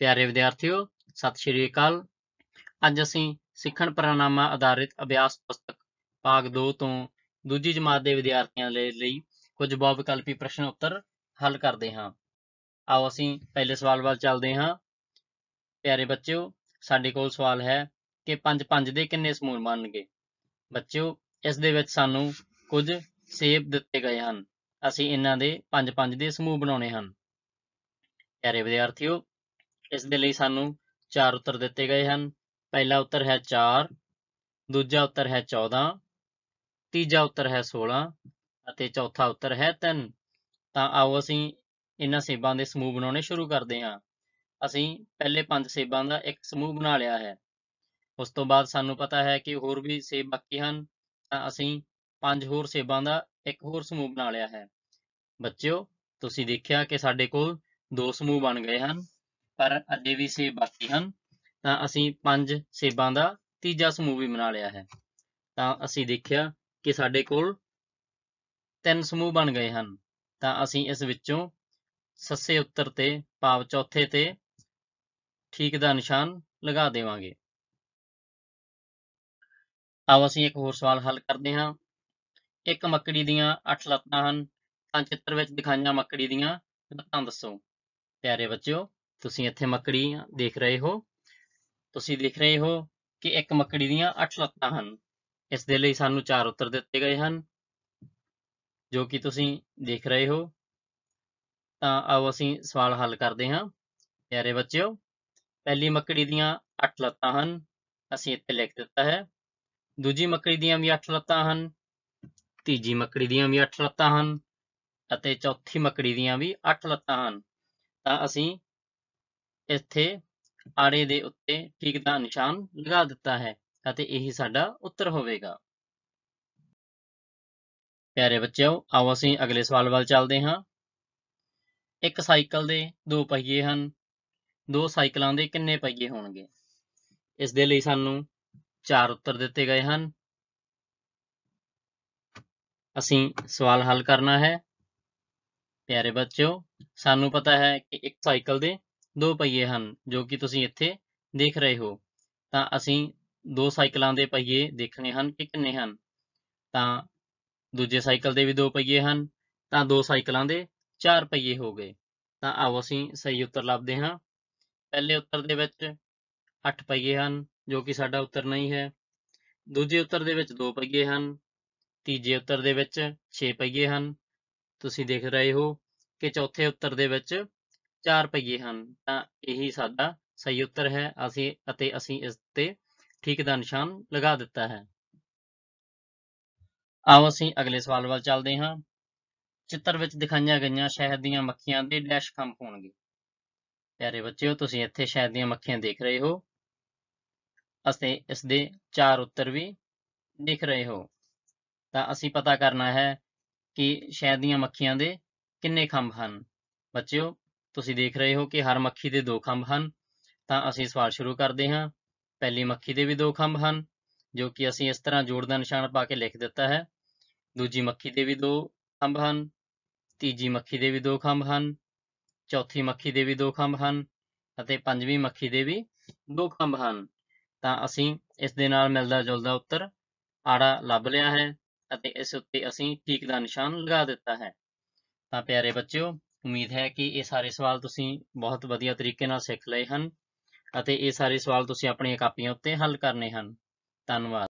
ਪਿਆਰੇ ਵਿਦਿਆਰਥੀਓ ਸਤਿ ਸ਼੍ਰੀ ਅਕਾਲ ਅੱਜ ਅਸੀਂ ਸਿੱਖਣ ਪ੍ਰਣਾਮਾ ਆਧਾਰਿਤ ਅਭਿਆਸ ਪੁਸਤਕ ਭਾਗ 2 ਤੋਂ ਦੂਜੀ ਜਮਾਤ ਦੇ ਵਿਦਿਆਰਥੀਆਂ ਦੇ ਲਈ ਕੁਝ ਬਹੁ ਵਿਕਲਪੀ ਪ੍ਰਸ਼ਨ ਉੱਤਰ ਹੱਲ ਕਰਦੇ ਹਾਂ ਆਓ ਅਸੀਂ ਪਹਿਲੇ ਸਵਾਲ ਵੱਲ ਚੱਲਦੇ ਹਾਂ ਪਿਆਰੇ ਬੱਚਿਓ ਸਾਡੇ ਕੋਲ ਸਵਾਲ ਹੈ ਕਿ 5-5 ਦੇ ਕਿੰਨੇ ਸਮੂਹ ਬਣਨਗੇ ਬੱਚਿਓ ਇਸ ਦੇ ਵਿੱਚ ਸਾਨੂੰ ਕੁਝ ਸੇਬ ਦਿੱਤੇ ਗਏ ਹਨ ਅਸੀਂ ਇਹਨਾਂ ਦੇ 5-5 ਦੇ ਸਮੂਹ ਬਣਾਉਣੇ ਹਨ ਪਿਆਰੇ ਵਿਦਿਆਰਥੀਓ ਇਸ ਦੇ ਲਈ ਸਾਨੂੰ ਚਾਰ ਉੱਤਰ ਦਿੱਤੇ ਗਏ ਹਨ ਪਹਿਲਾ ਉੱਤਰ ਹੈ 4 ਦੂਜਾ ਉੱਤਰ ਹੈ 14 ਤੀਜਾ ਉੱਤਰ ਹੈ 16 ਅਤੇ ਚੌਥਾ ਉੱਤਰ ਹੈ 3 ਤਾਂ ਆਓ ਅਸੀਂ ਇਹਨਾਂ ਸੇਬਾਂ ਦੇ ਸਮੂਹ ਬਣਾਉਣੇ ਸ਼ੁਰੂ ਕਰਦੇ ਹਾਂ ਅਸੀਂ ਪਹਿਲੇ ਪੰਜ ਸੇਬਾਂ ਦਾ ਇੱਕ ਸਮੂਹ ਬਣਾ ਲਿਆ ਹੈ ਉਸ ਤੋਂ ਬਾਅਦ ਸਾਨੂੰ ਪਤਾ ਹੈ ਕਿ ਹੋਰ ਵੀ ਸੇਬ ਬਾਕੀ ਹਨ ਤਾਂ ਅਸੀਂ ਪੰਜ ਹੋਰ ਸੇਬਾਂ ਦਾ ਇੱਕ ਹੋਰ ਸਮੂਹ ਬਣਾ ਲਿਆ ਹੈ ਬੱਚਿਓ ਤੁਸੀਂ ਦੇਖਿਆ ਕਿ ਸਾਡੇ ਕੋਲ ਦੋ ਸਮੂਹ ਬਣ ਗਏ ਹਨ ਪਰ ਅਜੇ ਵੀ ਸੇਬ ਬਾਕੀ ਹਨ ਤਾਂ ਅਸੀਂ ਪੰਜ ਸੇਬਾਂ ਦਾ ਤੀਜਾ ਸਮੂਹ ਵੀ ਬਣਾ ਲਿਆ ਹੈ ਤਾਂ ਅਸੀਂ ਦੇਖਿਆ ਕਿ ਸਾਡੇ ਕੋਲ ਤਿੰਨ ਸਮੂਹ ਬਣ ਗਏ ਹਨ ਤਾਂ ਅਸੀਂ ਇਸ ਵਿੱਚੋਂ ਸੱਸੇ ਉੱਤਰ ਤੇ ਭਾਵ ਚੌਥੇ ਤੇ ਠੀਕ ਦਾ ਨਿਸ਼ਾਨ ਲਗਾ ਦੇਵਾਂਗੇ ਆਓ ਅਸੀਂ ਇੱਕ ਹੋਰ ਸਵਾਲ ਹੱਲ ਕਰਦੇ ਹਾਂ ਇੱਕ ਮੱਕੜੀ ਦੀਆਂ 8 ਲੱਤਾਂ ਹਨ ਤਾਂ ਚਿੱਤਰ ਵਿੱਚ ਦਿਖਾਈਆਂ ਮੱਕੜੀ ਦੀਆਂ ਲੱਤਾਂ ਦੱਸੋ ਪਿਆਰੇ ਬੱਚਿਓ ਤੁਸੀਂ ਇੱਥੇ ਮੱਕੜੀ ਦੇਖ ਰਹੇ ਹੋ ਤੁਸੀਂ ਦੇਖ ਰਹੇ ਹੋ ਕਿ ਇੱਕ ਮੱਕੜੀ ਦੀਆਂ 8 ਲੱਤਾਂ ਹਨ ਇਸ ਦੇ ਲਈ ਸਾਨੂੰ ਚਾਰ ਉੱਤਰ ਦਿੱਤੇ ਗਏ ਹਨ ਜੋ ਕਿ ਤੁਸੀਂ ਦੇਖ ਰਹੇ ਹੋ ਤਾਂ ਆਓ ਅਸੀਂ ਸਵਾਲ ਹੱਲ ਕਰਦੇ ਹਾਂ ਪਿਆਰੇ ਬੱਚਿਓ ਪਹਿਲੀ ਮੱਕੜੀ ਦੀਆਂ 8 ਲੱਤਾਂ ਹਨ ਅਸੀਂ ਇੱਥੇ ਲਿਖ ਦਿੱਤਾ ਹੈ ਦੂਜੀ ਮੱਕੜੀ ਦੀਆਂ ਵੀ 8 ਲੱਤਾਂ ਹਨ ਤੀਜੀ ਮੱਕੜੀ ਦੀਆਂ ਵੀ 8 ਲੱਤਾਂ ਹਨ ਅਤੇ ਚੌਥੀ ਮੱਕੜੀ ਦੀਆਂ ਵੀ 8 ਲੱਤਾਂ ਹਨ ਤਾਂ ਅਸੀਂ ਇੱਥੇ ਆਰੇ ਦੇ ਉੱਤੇ ਠੀਕ ਦਾ ਨਿਸ਼ਾਨ ਲਗਾ ਦਿੱਤਾ ਹੈ ਅਤੇ ਹੀ ਸਾਡਾ ਉੱਤਰ ਹੋਵੇਗਾ ਪਿਆਰੇ ਬੱਚਿਓ ਆਓ ਅਸੀਂ ਅਗਲੇ ਸਵਾਲ ਵੱਲ ਚੱਲਦੇ ਹਾਂ ਇੱਕ ਸਾਈਕਲ ਦੇ ਦੋ ਪਹੀਏ ਹਨ ਦੋ ਸਾਈਕਲਾਂ ਦੇ ਕਿੰਨੇ ਪਹੀਏ ਹੋਣਗੇ ਇਸ ਦੇ ਲਈ ਸਾਨੂੰ ਚਾਰ ਉੱਤਰ ਦਿੱਤੇ ਗਏ ਹਨ ਅਸੀਂ ਸਵਾਲ ਹੱਲ ਕਰਨਾ ਹੈ ਪਿਆਰੇ ਬੱਚਿਓ ਸਾਨੂੰ ਪਤਾ ਹੈ ਕਿ ਇੱਕ ਸਾਈਕਲ ਦੇ ਦੋ ਪਹੀਏ ਹਨ ਜੋ ਕਿ ਤੁਸੀਂ ਇੱਥੇ ਦੇਖ ਰਹੇ ਹੋ ਤਾਂ ਅਸੀਂ ਦੋ ਸਾਈਕਲਾਂ ਦੇ ਪਹੀਏ ਦੇਖਣੇ ਹਨ ਕਿ ਕਿੰਨੇ ਹਨ ਤਾਂ ਦੂਜੇ ਸਾਈਕਲ ਦੇ ਵੀ ਦੋ ਪਹੀਏ ਹਨ ਤਾਂ ਦੋ ਸਾਈਕਲਾਂ ਦੇ ਚਾਰ ਪਹੀਏ ਹੋ ਗਏ ਤਾਂ ਆਓ ਅਸੀਂ ਸਹੀ ਉੱਤਰ ਲੱਭਦੇ ਹਾਂ ਪਹਿਲੇ ਉੱਤਰ ਦੇ ਵਿੱਚ 8 ਪਹੀਏ ਹਨ ਜੋ ਕਿ ਸਾਡਾ ਉੱਤਰ ਨਹੀਂ ਹੈ ਦੂਜੇ ਉੱਤਰ ਦੇ ਵਿੱਚ ਦੋ ਪਹੀਏ ਹਨ ਤੀਜੇ ਉੱਤਰ ਦੇ ਵਿੱਚ 6 ਪਹੀਏ ਹਨ ਤੁਸੀਂ ਦੇਖ ਰਹੇ ਹੋ ਕਿ ਚੌਥੇ ਉੱਤਰ ਦੇ ਵਿੱਚ ਚਾਰ ਪਹੀਏ ਹਨ ਤਾਂ ਇਹੀ ਸਾਡਾ ਸਹੀ ਉੱਤਰ ਹੈ ਅਸੀਂ ਅਤੇ ਅਸੀਂ ਇਸ ਤੇ ਠੀਕ ਦਾ ਨਿਸ਼ਾਨ ਲਗਾ ਦਿੱਤਾ ਹੈ ਆਓ ਅਸੀਂ ਅਗਲੇ ਸਵਾਲ ਵੱਲ ਚੱਲਦੇ ਹਾਂ ਚਿੱਤਰ ਵਿੱਚ ਦਿਖਾਈਆਂ ਗਈਆਂ ਸ਼ਹਿਦ ਦੀਆਂ ਮੱਖੀਆਂ ਦੇ ਡੈਸ਼ ਖੰਭ ਹੋਣਗੇ ਪਿਆਰੇ ਬੱਚਿਓ ਤੁਸੀਂ ਇੱਥੇ ਸ਼ਹਿਦ ਦੀਆਂ ਮੱਖੀਆਂ ਦੇਖ ਰਹੇ ਹੋ ਅਸੀਂ ਇਸ ਦੇ ਚਾਰ ਉੱਤਰ ਵੀ ਦੇਖ ਰਹੇ ਹੋ ਤਾਂ ਅਸੀਂ ਪਤਾ ਕਰਨਾ ਹੈ ਕਿ ਸ਼ਹਿਦ ਦੀਆਂ ਮੱਖੀਆਂ ਦੇ ਕਿੰਨੇ ਖੰਭ ਹਨ ਬੱਚਿਓ ਤੁਸੀਂ ਦੇਖ ਰਹੇ ਹੋ ਕਿ ਹਰ ਮੱਖੀ ਦੇ ਦੋ ਖੰਭ ਹਨ ਤਾਂ ਅਸੀਂ ਸਵਾਲ ਸ਼ੁਰੂ ਕਰਦੇ ਹਾਂ ਪਹਿਲੀ ਮੱਖੀ ਦੇ ਵੀ ਦੋ ਖੰਭ ਹਨ ਜੋ ਕਿ ਅਸੀਂ ਇਸ ਤਰ੍ਹਾਂ ਜੋੜ ਦਾ ਨਿਸ਼ਾਨ ਪਾ ਕੇ ਲਿਖ ਦਿੱਤਾ ਹੈ ਦੂਜੀ ਮੱਖੀ ਦੇ ਵੀ ਦੋ ਖੰਭ ਹਨ ਤੀਜੀ ਮੱਖੀ ਦੇ ਵੀ ਦੋ ਖੰਭ ਹਨ ਚੌਥੀ ਮੱਖੀ ਦੇ ਵੀ ਦੋ ਖੰਭ ਹਨ ਅਤੇ ਪੰਜਵੀਂ ਮੱਖੀ ਦੇ ਵੀ ਦੋ ਖੰਭ ਹਨ ਤਾਂ ਅਸੀਂ ਇਸ ਦੇ ਨਾਲ ਮਿਲਦਾ ਜੁਲਦਾ ਉੱਤਰ ਆੜਾ ਲੱਭ ਲਿਆ ਹੈ ਅਤੇ ਇਸ ਉੱਤੇ ਅਸੀਂ ਠੀਕ ਦਾ ਨਿਸ਼ਾਨ ਲਗਾ ਦਿੱਤਾ ਹੈ ਤਾਂ ਪਿਆਰੇ ਬੱਚਿਓ ਉਮੀਦ ਹੈ ਕਿ ਇਹ ਸਾਰੇ ਸਵਾਲ ਤੁਸੀਂ ਬਹੁਤ ਵਧੀਆ ਤਰੀਕੇ ਨਾਲ ਸਿੱਖ ਲਏ ਹਨ ਅਤੇ ਇਹ ਸਾਰੇ ਸਵਾਲ ਤੁਸੀਂ ਆਪਣੀਆਂ ਕਾਪੀਆਂ ਉੱਤੇ ਹੱਲ ਕਰਨੇ ਹਨ ਧੰਨਵਾਦ